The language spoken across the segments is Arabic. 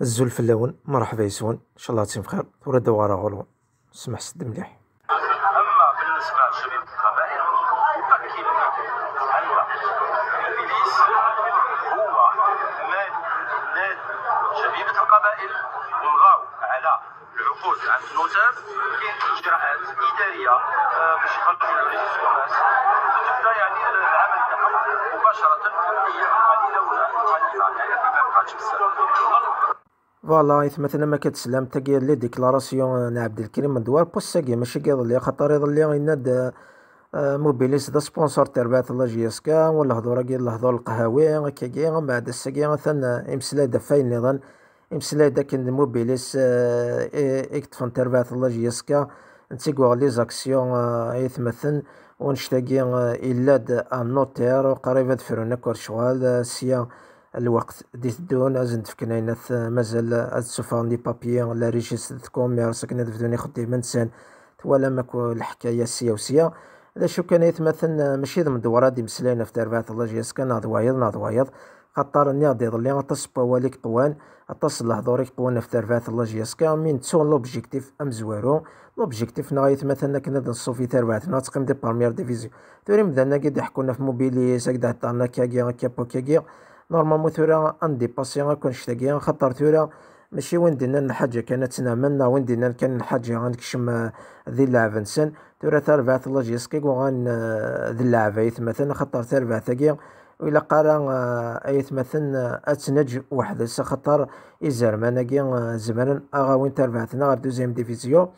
الزلف اللون مرحبا يسون ان شاء الله تصير بخير ثورة دوارة غلو سمح سد مليح اما بالنسبه القبائل هو مال نادي شبيبه القبائل ونغاو على العقود عند كاين اجراءات اداريه آه، باش يعني العمل تاعهم مباشره هي ما بقاتش بزاف فوالا يتمثل ما كتسلم تا كير لي ديكلاراسيون عبد الكريم من دوار بوساكي ماشي لي خاطر يضلي يناد آه، موبيليس دا سبونسور تربات الله جي اس كا ولا هضره كي الهضور القهاوي كي من بعد الساكي مثلا امسلا دفاين نظن امسلا داك موبيليس اكتفن آه، تربات الله جي اس كا نتيكو لي زاكسيون يتمثل آه، ونشتاقي إلا ان نوتير وقريبا دفرون كور شغال سيان الوقت دي دون ازن تفكن اين مازال اتسفرن لي بابي لا ريجيس د كوميرس كنا تبدوني من نسان ولا ماكو الحكايه السياسيه هذا شو كان يتمثل ماشي ضمن دورة دي مسلينا في دربات الله جيس كان ناض وايض ناض وايض خاطر ني غادي يضل لي غطس بواليك طوان غطس لهضوريك طوان في دربات الله جيس كان من تسون لوبجيكتيف ام زوارو لوبجيكتيف نغا مثلا كنا نصو في درباتنا تقيم دي بارمير ديفيزيون توري مدانا قد يحكونا في موبيليس قد هضرنا كاكيا كابو كاكيا نورمالمون ثورا انديباسي كون شتاقيا خاطر ثورا ماشي وين دينا الحاجة كانت تنعملنا وين دينا كان الحاجة غنكشم ذي اللعب نسان ثورا ثربع ثلاجة سكيك وغان ذي اللعب مثلا خاطر ثربع ثقيا وإلا قارا أيث مثلا أتنج وحدس خاطر أغا وين أغاوين ثنا غير دوزيام ديفيزيون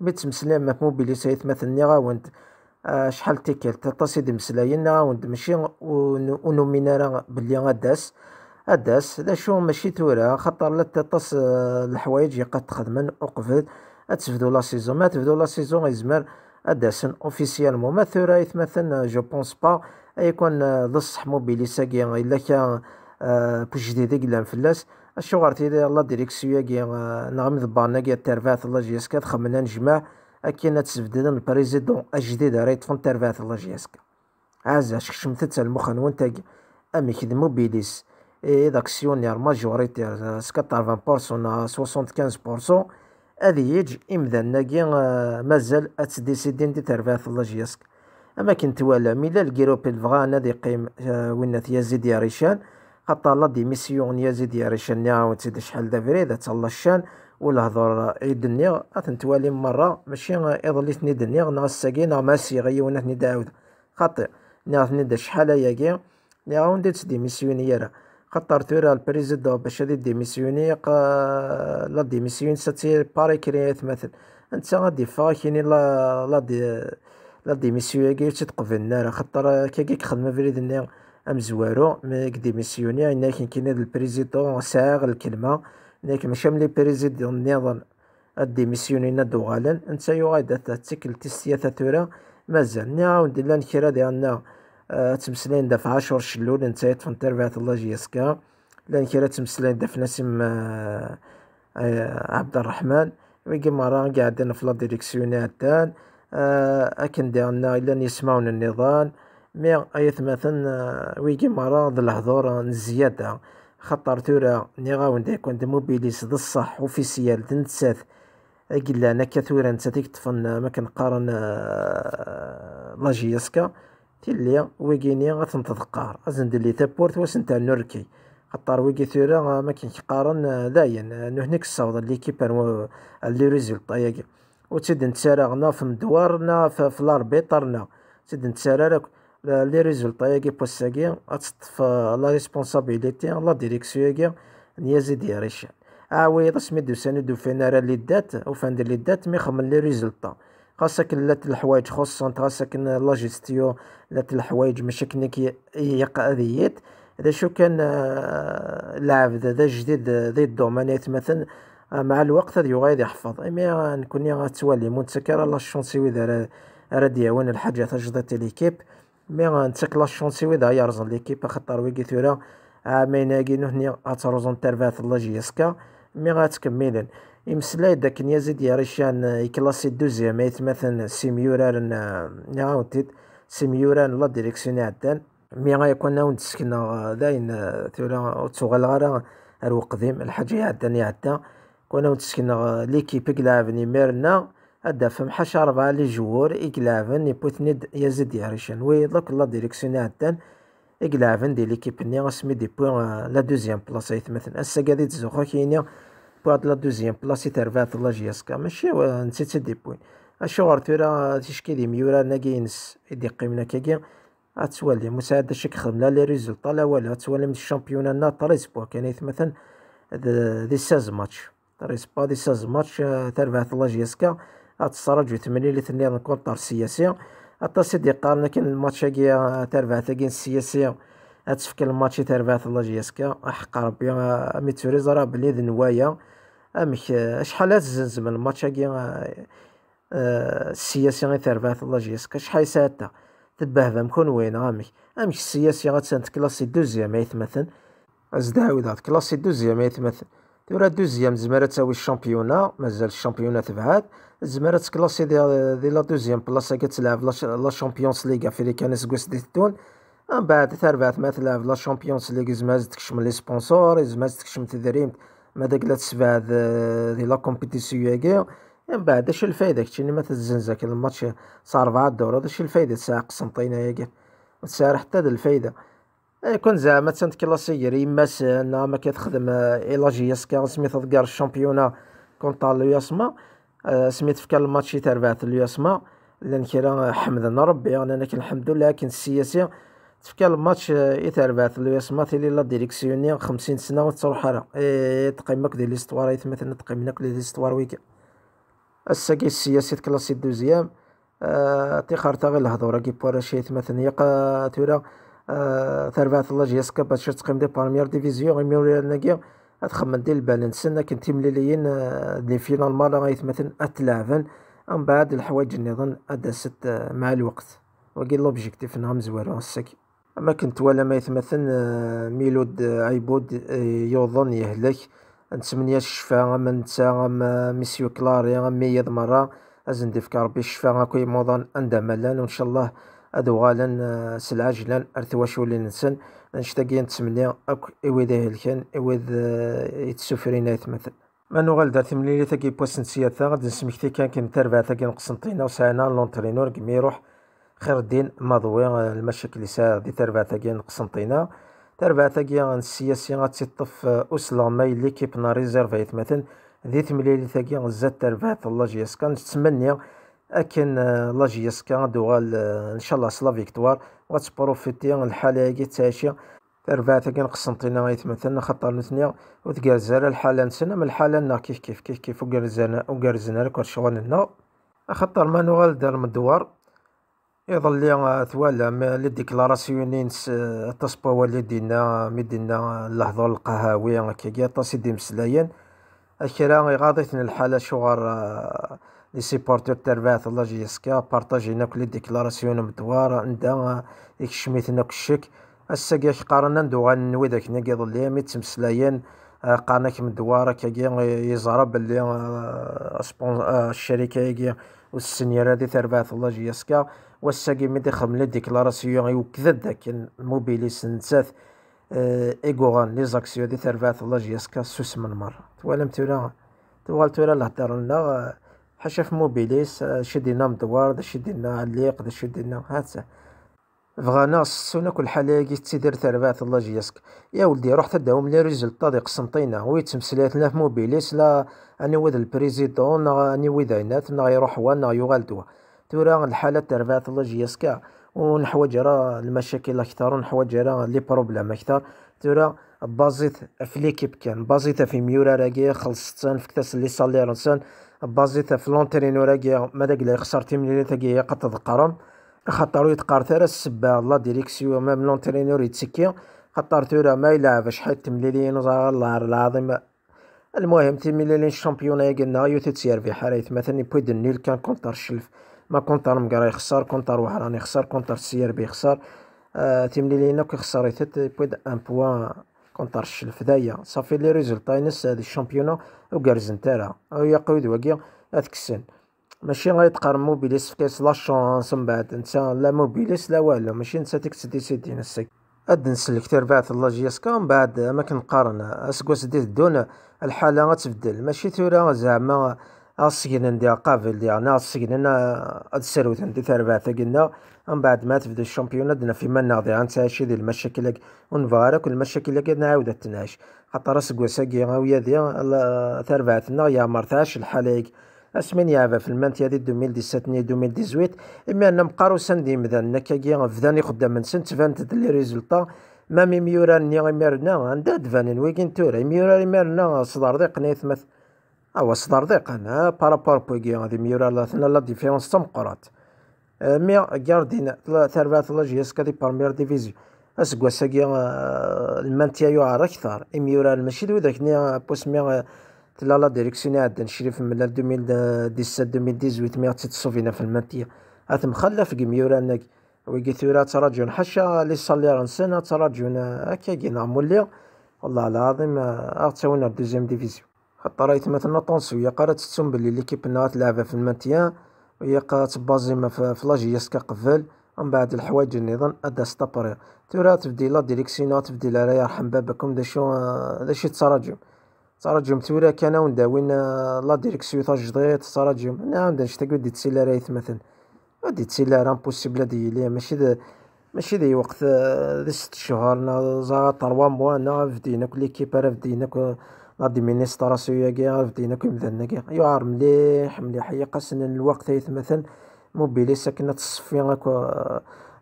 بيتسمسلم موبيليس أيث مثلا وين آه، شحال تيكل تتصيد مسلاينا وند ماشي ونومينا بلي غاداس اداس لا شو ماشي تورا خاطر لا تتص آه، الحوايج يقد تخدم اقفل تفدو لا سيزون ما تفدو لا سيزون يزمر اداسن اوفيسيال مو ما ثورا يتمثل جو بونس با يكون لصح موبيلي ساكي الا كان آه، بوش جديد يقلان فلاس الشغل تيدي الله ديريك سويا كي نغمض بانا كي الترفات الله جيسكا تخمنا نجمع اكينا تسبدد البريزيدون اجديد راه يطفن تربعت الله جياسك عازا شكشمتت المخ نون امي كدمو بيديس اي داكسيونير ماجوريتير سكتار فان بورسون آه، سوسونت كانز بورسون هذه يج إمذا ناقي آه، مازال اتديسيدين دي تربعت الله جياسك اما كنت ولا ميلا الكيروبي الفغان هذا قيم آه، وين يزيد يا ريشان خاطر لا ديميسيون يزيد يا ريشان نعاود سيدي شحال دافري ذات الله الشان والهضر يدنيغ غتنتوالي مرة ماشي إضلي ثني دنيا نغ الساكي نغ ماسي غيون تني داود خاطر نغ تني دا شحال هاياكي نغ وندي تديميسيوني يالا خاطر تورا البريزيدون باش هادي ديميسيوني قا لا ديميسيون ساتي باري كريات مثل انت غادي فا كيني لا لا دي لا ديميسيون كي تتقبل النار خاطر كي خدمة فريد ام زوارو مي ديميسيوني انا كاين كاين البريزيدون ساغ الكلمة نيك مشام لي بريزيدون نيضان ادي ميسيونين ادو غالن انت يو غايد تاتيكل تي السياسه تورا مازال نعاود لا نكرا ديالنا آه، تمسلين دا في عشر شلول انت يت في انترفيا تلاجي اسكا لا نكرا تمسلين دا في آه، آه، عبد الرحمن ويجي مران قاعدين في لا ديريكسيونات تان اكن ديالنا الا نسمعون النظام مي ايث مثلا ويجي مران ذا الهضور نزياده خطر تورا نيغاون داك كنت موبيليس د الصح اوفيسيال تنسات اقلا نكا تورا نسات طفن ما كنقارن آه، لا جي اسكا تيلي ويكيني غتنتذقار ازندير لي تابورت واسنتا نوركي خطر ويكي تورا آه، ما كنقارن داين آه، نو هنيك الصوت اللي كيبان لي ريزولطا ياكي وتيد نتسارغنا في مدوارنا في الاربيطرنا تيد نتسارغ لي ريزولطا بوساكي غاتصطف لا ريسبونسابيليتي لا ديريكسيو ديريكسيون نيازي ديال الشان آه، عاوي رسمي دو سانو دو فين راه لي دات فان ديال لي دات مي خمن لي ريزولطا خاصك لات الحوايج خصنت خاصك لا جيستيو لات الحوايج ماشي كنك يقاذيت هذا شو كان آه، لاعب ذا جديد ذي الدومانيت مثلا آه، مع الوقت هذا يغير يحفظ اما نكون غتولي منتسكر لا شونسي واذا راه ديوان الحاجه تجدت ليكيب مي نتسك لا شونسي ويدا يرزن ليكيب خاطر ويكي ثورا عامين آه، هاكي نهني اترزن ترفات الله جي يسكا مي غاتكملن يمسلاي داك يزيد يريشان آه، يكلاسي دوزيام مثلا سيميورارن آه، نعاودتيت سيميورارن لا ديريكسيون عدان مي غيكون ناون تسكنا داين ثورا تسوغال غارا الوقديم الحاجة عدان يعدا كون ناون تسكنا ليكيب كلاعب نيميرنا أدافم حشر لي جوور إقلافن يبوثني يزيد يهرشن وي دوك لا ديريكسيون عدان إقلافن دي ليكيب ني اسمي دي بوان لا دوزيام بلاصة يتمثل أسا قادي تزوخو كيني بوان لا دوزيام بلاصة ترفعت لا جياسكا ماشي نسيت دي بوين أشغر تورا تشكي دي ميورا ناقينس إدي قيمنا كيكي أتولي مساعدة شك خدمنا لا لي ريزلطا لا والو أتولي من الشامبيونا نا طريز بوا كان يتمثل دي ساز ماتش طريس با دي ساز ماتش آه، ترفعت لا جياسكا تستراجع تمليليت نيض الكونطار السياسي اطاس يدي قارن كان الماتشاكي تربعت كين السياسي تفكر الماتشي تربعت الله جياسكا حق ربي مي توريز راه بلي نوايا امك شحال الماتش هاكيا آه، السياسي غير تربعت الله جياسكا شحال ساعتها تبهبه مكون وين امك امك السياسي غاتسانت كلاسي دوزيام يتمثل ازدهاوي ذات كلاسي دوزيام يتمثل دورا دوزيام تزمر تساوي الشامبيونا مازال الشامبيونة تبعات تزمر تكلاسي دي, دي لا دوزيام بلاصة كتلعب لا شامبيونز ليغ افريكانيس كوس دي تون من بعد تربعت ما تلعب لا شامبيونز ليغ زماز تكشم لي سبونسور زماز تكشم تدريم ما داك لا تسبع دي لا كومبيتيسيو كاع من بعد اش الفايدة كتشيني ما تزنزك الماتش صار بعد دور اش الفايدة تساع قسنطينة كاع ما حتى حتى الفايدة إيه، كون زعما تسنت كلاسيير يماس انا ما كتخدم ايلاجي آه، يسكا سميت ذكر الشامبيونا كونتا الياسما آه، سميت في كان الماتش تربعت الياسما لان كيرا آه، حمدنا ربي يعني انا الحمد لله لكن السياسي إيه، تفكى الماتش يتربعت الياسما تيلي لا ديريكسيوني 50 سنه وتروح راه إيه، تقيمك ديال ليستوار يتمثل تقيمك ديال ليستوار ويك الساكي السياسي كلاسي دوزيام تيخرتا غير الهضره كي بوراشيت مثلا يتمثل يقا ثربعت الله جيسكا باش تقيم دي بارميير ديفيزيون غيميو ناكي تخمن ديال البالنسن كنت مليين دي فينال مالا غيتمثل اتلافن ام بعد الحوايج اللي النظام ادست مع الوقت وقي لوبجيكتيف نهم زوالو السك اما كنت ولا ما يتمثل ميلود ايبود يوظن يهلك نتمنى الشفاء اما نتا ميسيو كلاري اما ميض مرة ازندي في كربي الشفاء يموضن اندملان وان شاء الله هادو غالا آه، سلعة جلال ارتواشولينسن نشتاقي نتمنى اك ايويد يهلكن ايويد آه، يتسوفرين يتمثل ما نوغال دار تمليلي تاكي بوسن سياتا غادي نسمكتي كان كي نتربع نقسنطينا و وسعينا لونترينور كمي خير الدين مضوي آه، المشاكل اللي ساعة دي تربع تاكي نقسنطينا تربع تاكي السياسي غاتيطف اسلامي ليكيب ناري زيرفايت مثلا دي تمليلي تاكي غزات تربع الله جيسكا نتمنى اكن آه، لا جي اس كا آه، ان شاء الله سلا فيكتوار وتبروفيتي الحاله كي تعيشي ربعة كان قسنطينة مثلا خطر نثنيا وتقازر الحالة نسنا من الحالة نا كيف كيف كيف كيف وقرزنا وقرزنا لك لنا خطر ما نوال دار من الدوار يظل لي آه، ثوالا لي ديكلاراسيونين تصبوا اللي دينا مي دينا اللحظة القهاوي كي طاسي دي مسلايين أكرا غاضيتنا الحالة شغار لي سيبورتور تربعت الله بارطاجي نوك لي ديكلاراسيون مدوارة ندا يكشميتنا الشك اسا كاك قارنا ندو غنوي داك نقيض اللي مي تمسلايان قارناك مدوارة كاكي يزرى بلي الشركة كاكي والسنيرة دي تربعت الله يسكا واساكي مي دخل لي ديكلاراسيون يوكذا داك الموبيليس نتاث ايغوغان لي زاكسيون دي تربعت الله يسكا سوس من مرة توالم تورا توال تورا الهدر لنا حشاف موبيليس آه، شدينا مدوار شدينا عليق شدينا هاتسه فغانا سونا كل حالة يجي تسيدر ثربات الله جيسك يا ولدي روح تداوم لي ريزلطا ديك سنطينا وي تمسلات لنا في موبيليس لا اني ويد البريزيدون اني ويد عينات نا يروح وانا يغال دوا تورا الحالة ثربات الله جيسكا ونحوج راه المشاكل اكثر ونحوج راه لي بروبلام اكثر تورا بازيت في ليكيب كان بازيت في ميورا راكي خلصتان في كتاس اللي صالي رانسان بازيت في لونترينو راكي ماداك اللي خسر تيملي تاكي قد تذقرم خاطر يتقار ثلاث السبا لا ديريكسيو مام لونترينور يتسكي خاطر تورا ما يلعب لي تمليلين الله العظيم المهم لي الشامبيون قلنا يوتي تسير في مثلا بويد النيل كان كونتر شلف ما كونتر مقرا يخسر كونتر وحراني يخسر كونتر سيربي يخسر آه تيمليلين كيخسر يتت بويد ان بوان كونطرش الفدايا صافي لي ريزلطاينس هاد الشامبيونا وكارزن تالا هي قويد واكي اتكسن ماشي غيتقارمو في فكاس لا شونس من بعد نتا لا موبيليس لا والو ماشي نتا سي دي نسك اد نسلك تربعت الله جيسكا من بعد ما كنقارن اسكواس ديت دون الحاله غتبدل ماشي تورا زعما أصيغن دي أنا ديالنا أنا أتسروا تندي ثربة ثرباثة قلنا من بعد ما تبدا الشامبيون دنا في منا عن غنتعاشي ديال المشاكل ونفارك والمشاكل كاع نعاود تنعاش خاطر سكواساكي غاوية دي ثنا يا مرتاش الحاليك اسمين يا في دي هذه 2017 دي 2018 اما انا مقارو سندي مذان نكاكي فداني خدام من سنت فانت لي ريزولطا ما ميميورا ني غيميرنا عندها دفان ويكين تورا ميورا ميرنا صدار قنيث نيثمث اوا صدر دقيقا بارابور بوكي غادي ميورا لا لا ديفيرونس قرات مي غاردين ثربات لا جي اس كادي بارمير ديفيزيون اسكواساكي المانتيا يعار اكثر ميورا ماشي ذاك ني مي تلا لا ديريكسيون نشري في من 2017 2018 مي تتصوفينا في المانتيا اثم خلف ميورا نك ويجي ثورة تراجعون حاشا لي صالي رانسنا تراجعون هكا كينا مولي والله العظيم ارتاونا دوزيام ديفيزيون خاطر راهي مثلا طونسيو هي قا تسم بلي ليكيبنا غتلعبها في المانتيان هي بازي ما في لاجياس كقبل ومن بعد الحوايج النظام ادا ستابري تورا لا ديريكسيون لا راه يرحم باباكم ذا داشي تراجم تراجم تورا كان وين لا ديريكسيون تاع تراجم انا عندنا نشتاق ودي تسيلا راه يتمثل ودي تسيلا راه امبوسيبل هادي ليا ماشي دا ماشي ذي وقت ذي ست شهور نا زا تروا موا نا فدينا كل ليكيب راه فدينا غادي كي راسو ياكي غادينا كيما كي يعار مليح مليح هي قاسنا الوقت هيث مثلا موبيلي ساكنة تصفي هاكو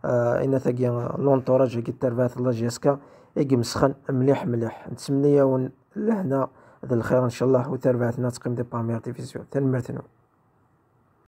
آه، إنا ثاكيا لونطوراج هاكي تربات الله جيسكا إيكي مسخن مليح مليح نتمنى ياون لهنا هذا الخير إن شاء الله وتربعتنا تقيم دي بامير تلفزيون تنمرتنو